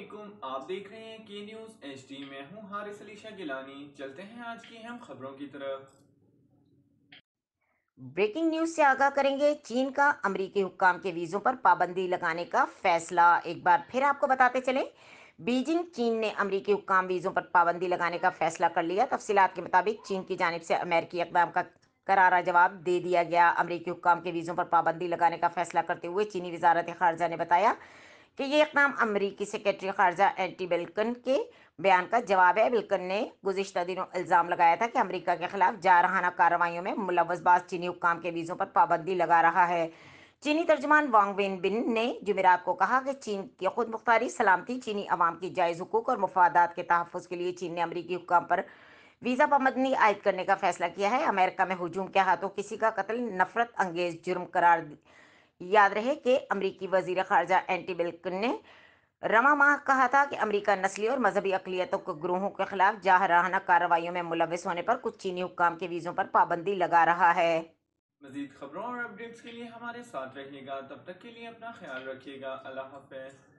वालेकुम आप देख रहे हैं के न्यूज एच डी में हूँ हारिस अलीशा गिलानी चलते हैं आज की हम खबरों की तरफ ब्रेकिंग न्यूज से आगाह करेंगे चीन का अमरीकी हुक्काम के वीज़ों पर पाबंदी लगाने का फैसला एक बार फिर आपको बताते चले बीजिंग चीन ने अमरीकी हुक्काम वीज़ों पर पाबंदी लगाने का फैसला कर लिया तफसीत के मुताबिक चीन की जानब से अमेरिकी अकदाम का करारा जवाब दे दिया गया अमरीकी हुक्काम के वीज़ों पर पाबंदी लगाने का फैसला करते हुए चीनी वजारत खारजा ने बताया कि ये इकदाम अमरीकी सेक्रेटरी खारजा एंटी बिल्कन के बयान का जवाब है बिल्कन ने गुजशत दिनों इल्ज़ाम लगाया था कि अमरीका के खिलाफ जारहाना कार्रवाइयों में मुलवसबाज चीनी हुकाम के वीज़ों पर पाबंदी लगा रहा है चीनी तर्जमान वांग वेन बिन ने जुमेरात को कहा कि चीन की खुद मुख्तारी सलामती चीनी आवाम की जायज़ हकूक और मफादात के तहफ़ के लिए चीन ने अमरीकी हुकाम पर वीज़ा पाबंदी आयद करने का फैसला किया है अमेरिका में हजूम के हाथों किसी का कत्ल नफरत अंगेज जुर्म करार याद रहे कि अमरीकी वजीर खारजा एंटी बिल्कन ने रमा माह कहा था कि अमरीका नस्ली और मजहबी अकलीतों के ग्रोहों के खिलाफ जाहराना कार्रवाइयों में मुलविस होने पर कुछ चीनी हुकाम के वीज़ों पर पाबंदी लगा रहा है मजीद खबरों और अपडेट्स के लिए हमारे साथ रहिएगा तब तक के लिए अपना ख्याल रखिएगा अल्लाह हाफिज